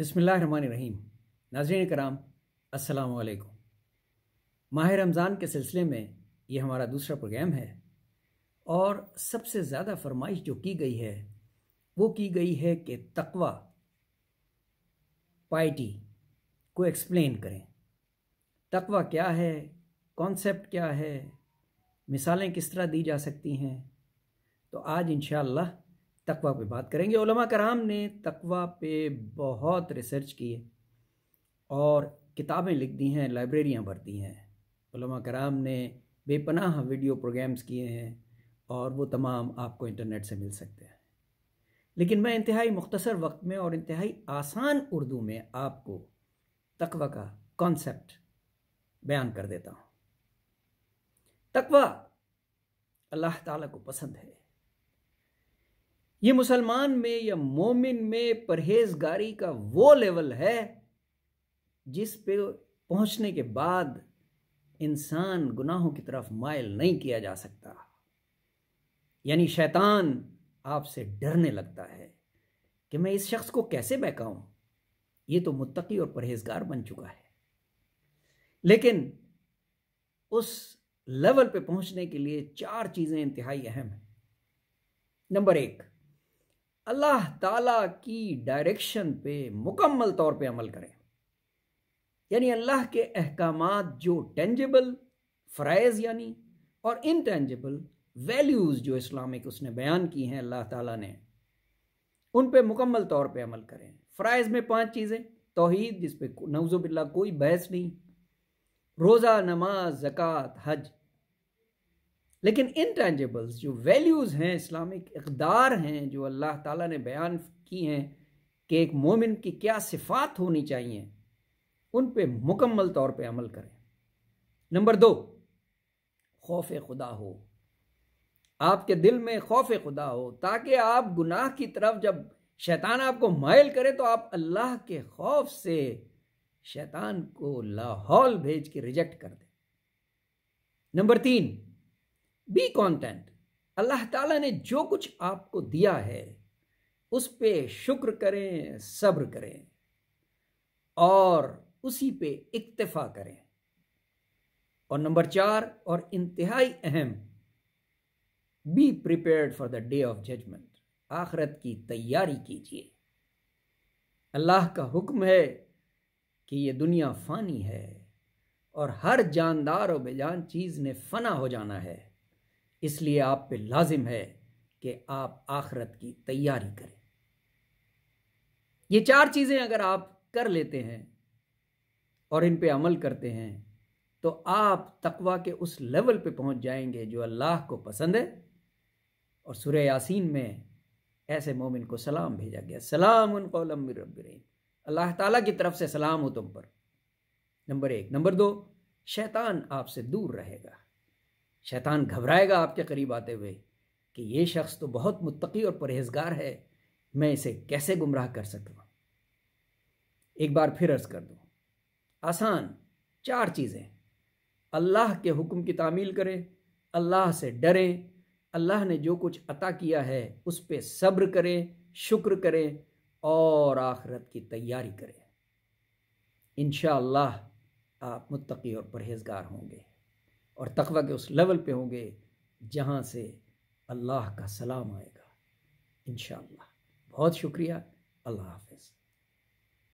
बसमीम नाजरन कराम असलकुम माह रमज़ान के सिलसिले में ये हमारा दूसरा प्रोग्राम है और सबसे ज़्यादा फरमाइश जो की गई है वो की गई है कि तकवा पाइटी को एक्सप्लेन करें तकवा क्या है कॉन्सेप्ट क्या है मिसालें किस तरह दी जा सकती हैं तो आज इन तकवा पे बात करेंगे उलमा कराम ने तकवा पे बहुत रिसर्च की है और किताबें लिख दी हैं लाइब्रेरियाँ भर दी हैं उलमा कराम ने बेपनाह वीडियो प्रोग्राम्स किए हैं और वो तमाम आपको इंटरनेट से मिल सकते हैं लेकिन मैं इंतहाई मुख्तसर वक्त में और इंतहाई आसान उर्दू में आपको तकवा का कॉन्सेप्ट बयान कर देता हूँ तकवा अल्लाह ताला को पसंद है ये मुसलमान में या मोमिन में परहेजगारी का वो लेवल है जिस पे पहुंचने के बाद इंसान गुनाहों की तरफ मायल नहीं किया जा सकता यानी शैतान आपसे डरने लगता है कि मैं इस शख्स को कैसे बहकाऊं ये तो मुत्तकी और परहेजगार बन चुका है लेकिन उस लेवल पे पहुंचने के लिए चार चीज़ें इंतहाई अहम हैं नंबर एक अल्लाह ताला की डायरेक्शन पे मुकम्मल तौर पे अमल करें यानी अल्लाह के अहकाम जो टेंजिबल फ्राइज यानी और इनटेंजिबल वैल्यूज़ जो इस्लामिक उसने बयान की हैं अल्लाह ताला ने उन पे मुकम्मल तौर पे अमल करें फ़्राइज़ में पांच चीज़ें तोहहीद जिस पे बिल्ला कोई बहस नहीं रोज़ा नमाज ज़क़़त हज लेकिन इनटेंजिबल्स जो वैल्यूज़ हैं इस्लामिक इकदार हैं जो अल्लाह ताला ने बयान की हैं कि एक मोमिन की क्या सिफात होनी चाहिए उन पे मुकम्मल तौर पे अमल करें नंबर दो खौफ खुदा हो आपके दिल में खौफ खुदा हो ताकि आप गुनाह की तरफ जब शैतान आपको मायल करे तो आप अल्लाह के खौफ से शैतान को लाहौल भेज के रिजेक्ट कर दें नंबर तीन बी कॉन्टेंट अल्लाह ताला ने जो कुछ आपको दिया है उस पे शुक्र करें सब्र करें और उसी पे इक्तफा करें और नंबर चार और इंतहाई अहम be prepared for the day of judgement आखरत की तैयारी कीजिए अल्लाह का हुक्म है कि ये दुनिया फ़ानी है और हर जानदार और बेजान चीज़ ने फना हो जाना है इसलिए आप पे लाजिम है कि आप आखरत की तैयारी करें ये चार चीज़ें अगर आप कर लेते हैं और इन पे अमल करते हैं तो आप तकवा के उस लेवल पे पहुंच जाएंगे जो अल्लाह को पसंद है और सुरह यासीन में ऐसे मोमिन को सलाम भेजा गया सलाम उन अल्लाह ताला की तरफ से सलाम हो तुम पर नंबर एक नंबर दो शैतान आपसे दूर रहेगा शैतान घबराएगा आपके करीब आते हुए कि ये शख्स तो बहुत मुत्तकी और परहेजगार है मैं इसे कैसे गुमराह कर सकूँ एक बार फिर अर्ज़ कर दूँ आसान चार चीज़ें अल्लाह के हुक्म की तामील करें अल्लाह से डरें अल्लाह ने जो कुछ अता किया है उस पर सब्र करें शुक्र करें और आखरत की तैयारी करें इन आप मुत्तकी और परहेजगार होंगे और तकवा के उस लेवल पे होंगे जहाँ से अल्लाह का सलाम आएगा इन बहुत शुक्रिया अल्लाह हाफिज़